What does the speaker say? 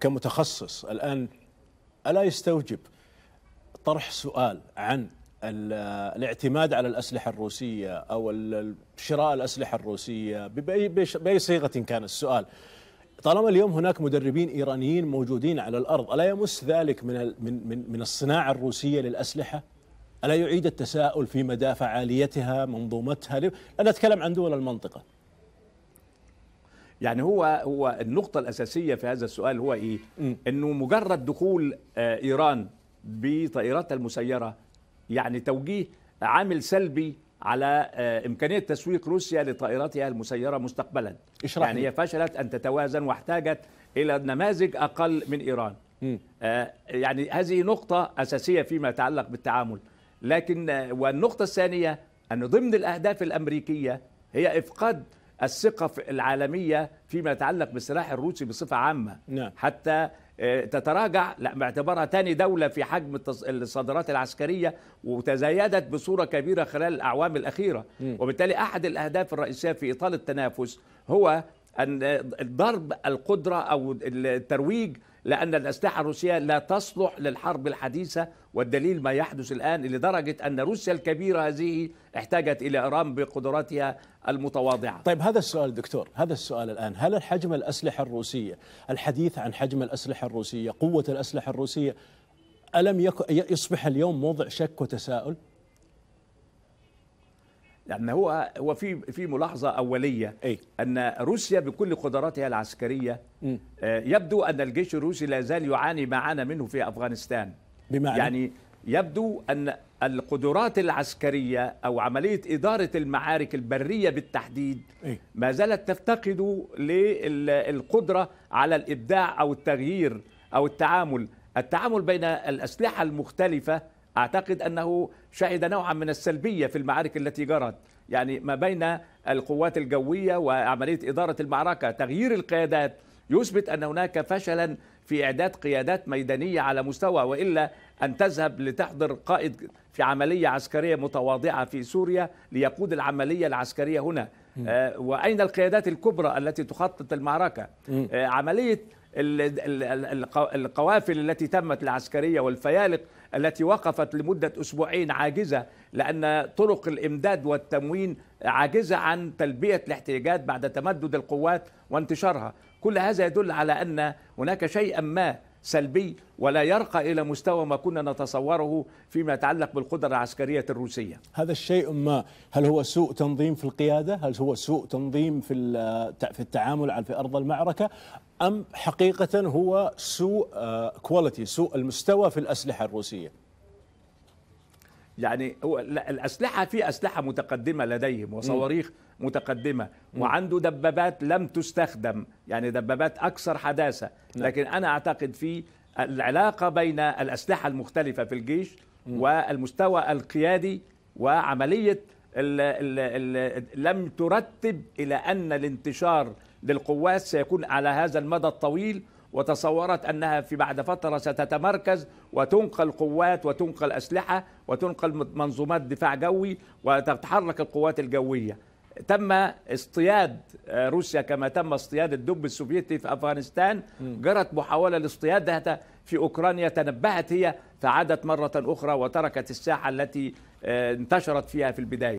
كمتخصص الآن ألا يستوجب طرح سؤال عن الاعتماد على الأسلحة الروسية أو شراء الأسلحة الروسية بأي صيغة كان السؤال طالما اليوم هناك مدربين ايرانيين موجودين على الارض الا يمس ذلك من من من, الصناعه الروسيه للاسلحه؟ الا يعيد التساؤل في مدى فعاليتها منظومتها؟ انا اتكلم عن دول المنطقه يعني هو هو النقطة الأساسية في هذا السؤال هو إيه؟ إنه مجرد دخول آه، إيران بطائراتها المسيرة يعني توجيه عامل سلبي على آه، إمكانية تسويق روسيا لطائراتها المسيرة مستقبلا اشرح يعني هي فشلت أن تتوازن واحتاجت إلى نماذج أقل من إيران آه، يعني هذه نقطة أساسية فيما يتعلق بالتعامل لكن والنقطة الثانية أن ضمن الأهداف الأمريكية هي إفقاد الثقة العالمية فيما يتعلق بالسلاح الروسي بصفة عامة نعم. حتى آه، تتراجع لا باعتبارها تاني دولة في حجم الصادرات العسكرية وتزايدت بصورة كبيرة خلال الأعوام الأخيرة وبالتالي أحد الأهداف الرئيسية في إطالة التنافس هو أن آه، ضرب القدرة أو الترويج لأن الأسلحة الروسية لا تصلح للحرب الحديثة والدليل ما يحدث الآن لدرجة أن روسيا الكبيرة هذه احتاجت إلى إيران بقدراتها المتواضعة طيب هذا السؤال دكتور هذا السؤال الآن هل الحجم الأسلحة الروسية الحديث عن حجم الأسلحة الروسية قوة الأسلحة الروسية ألم يصبح اليوم موضع شك وتساؤل؟ لان هو هو في في ملاحظه اوليه أي؟ ان روسيا بكل قدراتها العسكريه م. آه، يبدو ان الجيش الروسي لا زال يعاني ما عانى منه في افغانستان بمعنى يعني يبدو ان القدرات العسكريه او عمليه اداره المعارك البريه بالتحديد أي؟ ما زالت تفتقد للقدره على الابداع او التغيير او التعامل التعامل بين الاسلحه المختلفه أعتقد أنه شهد نوعا من السلبية في المعارك التي جرت يعني ما بين القوات الجوية وعملية إدارة المعركة تغيير القيادات يثبت أن هناك فشلا في إعداد قيادات ميدانية على مستوى وإلا أن تذهب لتحضر قائد في عملية عسكرية متواضعة في سوريا ليقود العملية العسكرية هنا آه، واين القيادات الكبرى التي تخطط المعركه آه، عمليه القوافل التي تمت العسكريه والفيالق التي وقفت لمده اسبوعين عاجزه لان طرق الامداد والتموين عاجزه عن تلبيه الاحتياجات بعد تمدد القوات وانتشارها كل هذا يدل على ان هناك شيئا ما سلبي ولا يرقى إلى مستوى ما كنا نتصوره فيما يتعلق بالقدرة العسكرية الروسية هذا الشيء ما هل هو سوء تنظيم في القيادة هل هو سوء تنظيم في في التعامل في أرض المعركة أم حقيقة هو سوء كواليتي آه، سوء المستوى في الأسلحة الروسية يعني هو الاسلحه في اسلحه متقدمه لديهم وصواريخ متقدمه وعنده دبابات لم تستخدم يعني دبابات اكثر حداثه نعم. لكن انا اعتقد في العلاقه بين الاسلحه المختلفه في الجيش والمستوى القيادي وعمليه الـ الـ الـ لم ترتب الى ان الانتشار للقوات سيكون على هذا المدى الطويل وتصورت أنها في بعد فترة ستتمركز وتنقل قوات وتنقل أسلحة وتنقل منظومات دفاع جوي وتتحرك القوات الجوية تم اصطياد آه، روسيا كما تم اصطياد الدب السوفيتي في افغانستان جرت محاوله لاصطيادها في اوكرانيا تنبهت هي فعادت مره اخرى وتركت الساحه التي آه، انتشرت فيها في البدايه